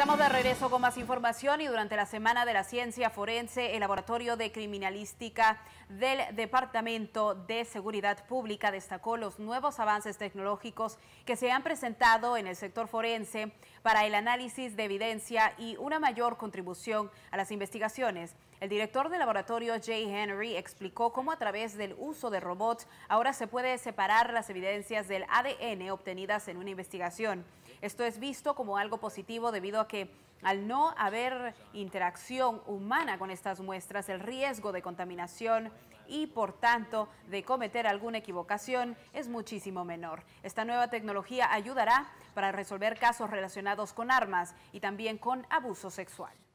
Estamos de regreso con más información y durante la Semana de la Ciencia Forense, el Laboratorio de Criminalística del Departamento de Seguridad Pública destacó los nuevos avances tecnológicos que se han presentado en el sector forense para el análisis de evidencia y una mayor contribución a las investigaciones. El director del laboratorio Jay Henry explicó cómo a través del uso de robots ahora se puede separar las evidencias del ADN obtenidas en una investigación. Esto es visto como algo positivo debido a que al no haber interacción humana con estas muestras, el riesgo de contaminación y por tanto de cometer alguna equivocación es muchísimo menor. Esta nueva tecnología ayudará para resolver casos relacionados con armas y también con abuso sexual.